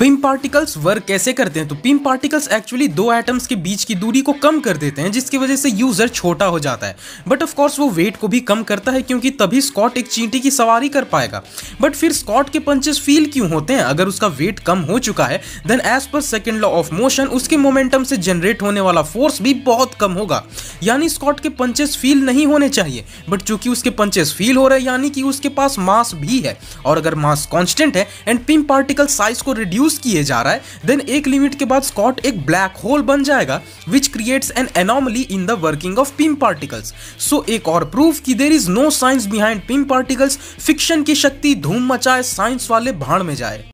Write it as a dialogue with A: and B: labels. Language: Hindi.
A: पिम पार्टिकल्स वर्क कैसे करते हैं तो पिम पार्टिकल्स एक्चुअली दो एटम्स के बीच की दूरी को कम कर देते हैं जिसकी वजह से यूजर छोटा हो जाता है बट ऑफ कोर्स वो वेट को भी कम करता है क्योंकि तभी स्कॉट एक चींटी की सवारी कर पाएगा बट फिर स्कॉट के पंचेस फील क्यों होते हैं अगर उसका वेट कम हो चुका है देन एज पर सेकेंड लॉ ऑफ मोशन उसके मोमेंटम से जनरेट होने वाला फोर्स भी बहुत कम होगा यानी स्कॉट के पंचेस फील नहीं होने चाहिए बट चूंकि उसके पंचेस फील हो रहे हैं यानी कि उसके पास मास भी है और अगर मास कॉन्स्टेंट है एंड पिम पार्टिकल साइज को रिड्यूस किए जा रहा है देन एक लिमिट के बाद स्कॉट एक ब्लैक होल बन जाएगा which creates an anomaly in the working of Pym particles so एक और प्रूफ कि there is no science behind Pym particles fiction की शक्ति धूम मचाए साइंस वाले भाड़ में जाए